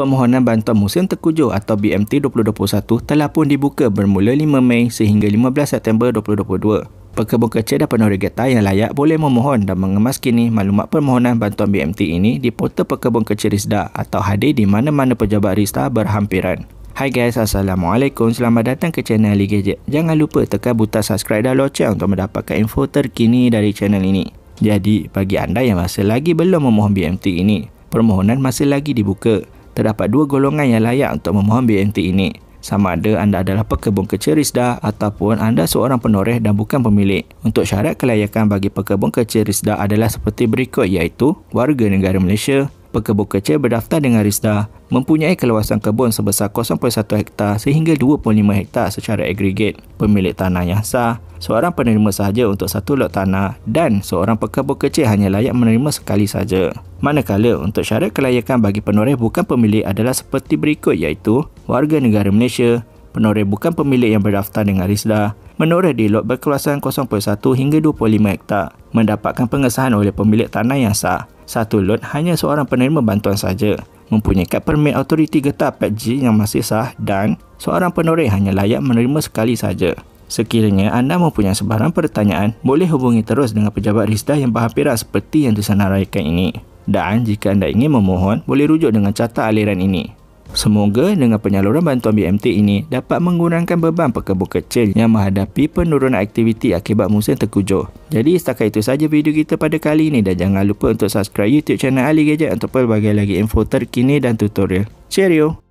permohonan bantuan musim terkujur atau BMT 2021 telah pun dibuka bermula 5 Mei sehingga 15 September 2022. Pekebun kecil dan penduduk getah yang layak boleh memohon dan mengemas kini maklumat permohonan bantuan BMT ini di portal Pekebun Kecil Rizda atau hadir di mana-mana pejabat Rizda berhampiran. Hai guys, Assalamualaikum. Selamat datang ke channel Ali Gadget. Jangan lupa tekan butang subscribe dan loceng untuk mendapatkan info terkini dari channel ini. Jadi, bagi anda yang masih lagi belum memohon BMT ini, permohonan masih lagi dibuka terdapat dua golongan yang layak untuk memohon BMT ini. Sama ada anda adalah pekebun kecil Risda ataupun anda seorang penoreh dan bukan pemilik. Untuk syarat kelayakan bagi pekebun kecil Risda adalah seperti berikut iaitu warga negara Malaysia, pekebun kecil berdaftar dengan Risda, mempunyai keluasan kebun sebesar 0.1 hektar sehingga 2.5 hektar secara agregat pemilik tanah yang sah seorang penerima sahaja untuk satu lot tanah dan seorang pekebun kecil hanya layak menerima sekali sahaja. Manakala untuk syarat kelayakan bagi penoreh bukan pemilik adalah seperti berikut iaitu warga negara Malaysia, penoreh bukan pemilik yang berdaftar dengan RISDA, menoreh di lot berkeluasan 0.1 hingga 25 hektar, mendapatkan pengesahan oleh pemilik tanah yang sah. Satu lot hanya seorang penerima bantuan saja mempunyai permit authority getah PETG yang masih sah dan seorang penoreh hanya layak menerima sekali saja. Sekiranya anda mempunyai sebarang pertanyaan, boleh hubungi terus dengan pejabat RISDA yang berhampiran seperti yang disenaraikan ini. Dan jika anda ingin memohon, boleh rujuk dengan carta aliran ini. Semoga dengan penyaluran bantuan BMT ini dapat mengurangkan beban pekebun kecil yang menghadapi penurunan aktiviti akibat musim terkujur. Jadi setakat itu saja video kita pada kali ini dan jangan lupa untuk subscribe YouTube channel Ali Gadget untuk pelbagai lagi info terkini dan tutorial. Cheerio!